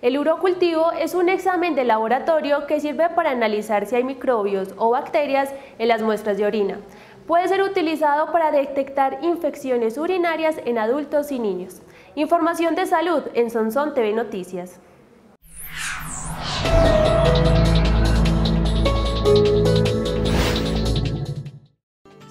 El urocultivo es un examen de laboratorio que sirve para analizar si hay microbios o bacterias en las muestras de orina. Puede ser utilizado para detectar infecciones urinarias en adultos y niños. Información de salud en Sonson TV Noticias.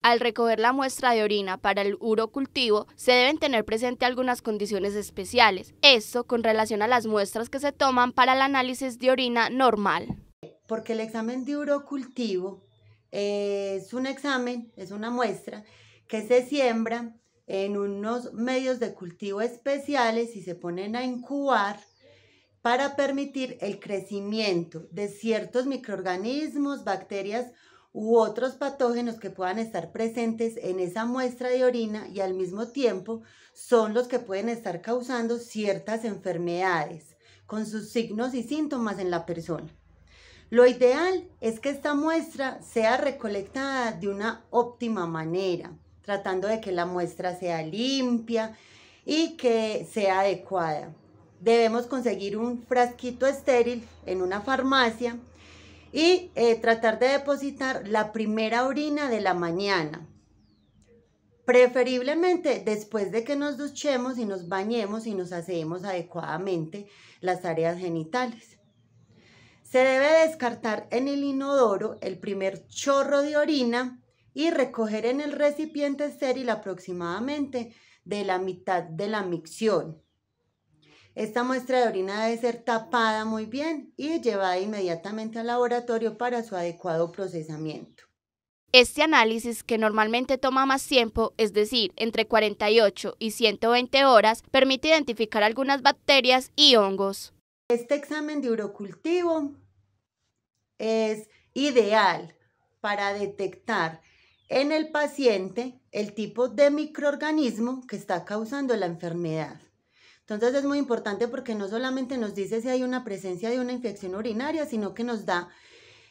Al recoger la muestra de orina para el urocultivo, se deben tener presente algunas condiciones especiales. Esto con relación a las muestras que se toman para el análisis de orina normal. Porque el examen de urocultivo eh, es un examen, es una muestra que se siembra en unos medios de cultivo especiales y se ponen a incubar para permitir el crecimiento de ciertos microorganismos, bacterias u otros patógenos que puedan estar presentes en esa muestra de orina y al mismo tiempo son los que pueden estar causando ciertas enfermedades con sus signos y síntomas en la persona. Lo ideal es que esta muestra sea recolectada de una óptima manera, tratando de que la muestra sea limpia y que sea adecuada. Debemos conseguir un frasquito estéril en una farmacia y eh, tratar de depositar la primera orina de la mañana. Preferiblemente después de que nos duchemos y nos bañemos y nos hacemos adecuadamente las áreas genitales. Se debe descartar en el inodoro el primer chorro de orina y recoger en el recipiente estéril aproximadamente de la mitad de la micción. Esta muestra de orina debe ser tapada muy bien y llevada inmediatamente al laboratorio para su adecuado procesamiento. Este análisis, que normalmente toma más tiempo, es decir, entre 48 y 120 horas, permite identificar algunas bacterias y hongos. Este examen de urocultivo es ideal para detectar en el paciente el tipo de microorganismo que está causando la enfermedad. Entonces es muy importante porque no solamente nos dice si hay una presencia de una infección urinaria, sino que nos da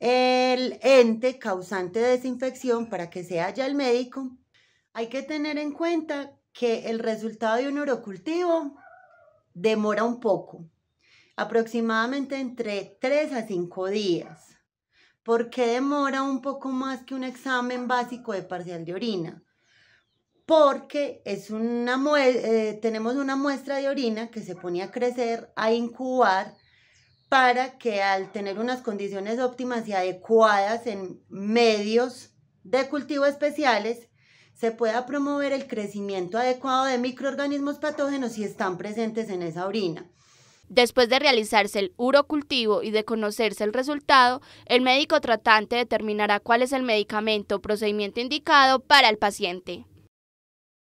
el ente causante de esa infección para que sea ya el médico. Hay que tener en cuenta que el resultado de un urocultivo demora un poco, aproximadamente entre 3 a 5 días. ¿Por qué demora un poco más que un examen básico de parcial de orina? porque es una eh, tenemos una muestra de orina que se pone a crecer, a incubar, para que al tener unas condiciones óptimas y adecuadas en medios de cultivo especiales, se pueda promover el crecimiento adecuado de microorganismos patógenos si están presentes en esa orina. Después de realizarse el urocultivo y de conocerse el resultado, el médico tratante determinará cuál es el medicamento o procedimiento indicado para el paciente.